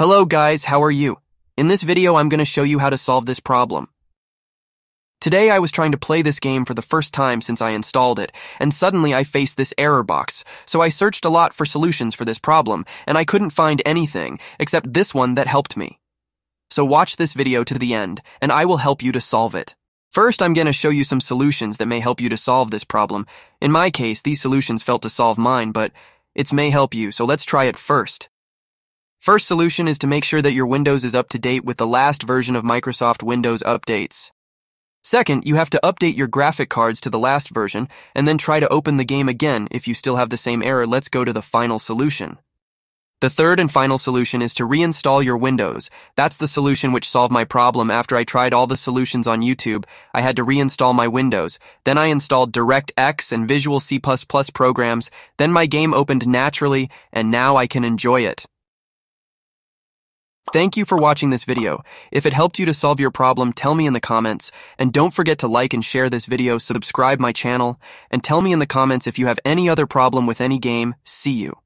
Hello guys, how are you? In this video, I'm going to show you how to solve this problem. Today I was trying to play this game for the first time since I installed it, and suddenly I faced this error box, so I searched a lot for solutions for this problem, and I couldn't find anything, except this one that helped me. So watch this video to the end, and I will help you to solve it. First, I'm going to show you some solutions that may help you to solve this problem. In my case, these solutions failed to solve mine, but it may help you, so let's try it first. First solution is to make sure that your Windows is up to date with the last version of Microsoft Windows updates. Second, you have to update your graphic cards to the last version and then try to open the game again. If you still have the same error, let's go to the final solution. The third and final solution is to reinstall your Windows. That's the solution which solved my problem after I tried all the solutions on YouTube. I had to reinstall my Windows. Then I installed DirectX and Visual C++ programs. Then my game opened naturally and now I can enjoy it. Thank you for watching this video. If it helped you to solve your problem, tell me in the comments. And don't forget to like and share this video, subscribe my channel, and tell me in the comments if you have any other problem with any game. See you.